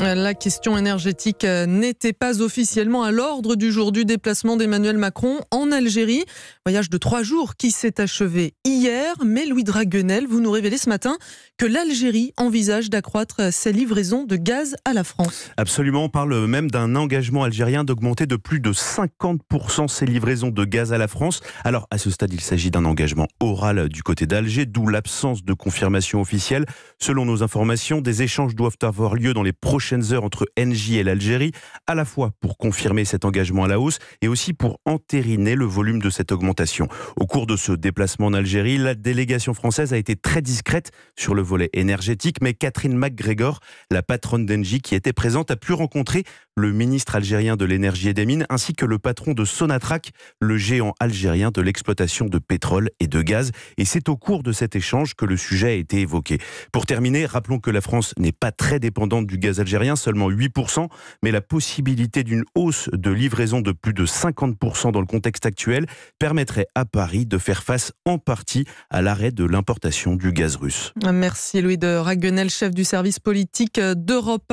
La question énergétique euh, n'était pas officiellement à l'ordre du jour du déplacement d'Emmanuel Macron en Algérie. Voyage de trois jours qui s'est achevé hier. Mais Louis Draguenel, vous nous révélez ce matin que l'Algérie envisage d'accroître ses livraisons de gaz à la France. Absolument, on parle même d'un engagement algérien d'augmenter de plus de 50% ses livraisons de gaz à la France. Alors à ce stade, il s'agit d'un engagement oral du côté d'Alger, d'où l'absence de confirmation officielle. Selon nos informations, des échanges doivent avoir lieu dans les prochaines heures entre NJ et l'Algérie, à la fois pour confirmer cet engagement à la hausse et aussi pour entériner le volume de cette augmentation. Au cours de ce déplacement en Algérie, la délégation française a été très discrète sur le volet énergétique, mais Catherine McGregor, la patronne d'Engie qui était présente, a pu rencontrer le ministre algérien de l'énergie et des mines, ainsi que le patron de Sonatrach, le géant algérien de l'exploitation de pétrole et de gaz. Et c'est au cours de cet échange que le sujet a été évoqué. Pour terminer, rappelons que la France n'est pas très dépendante du gaz algérien, seulement 8%, mais la possibilité d'une hausse de livraison de plus de 50% dans le contexte actuel permettrait à Paris de faire face en partie à l'arrêt de l'importation du gaz russe. Merci Louis de Raguenel, chef du service politique d'Europe 1.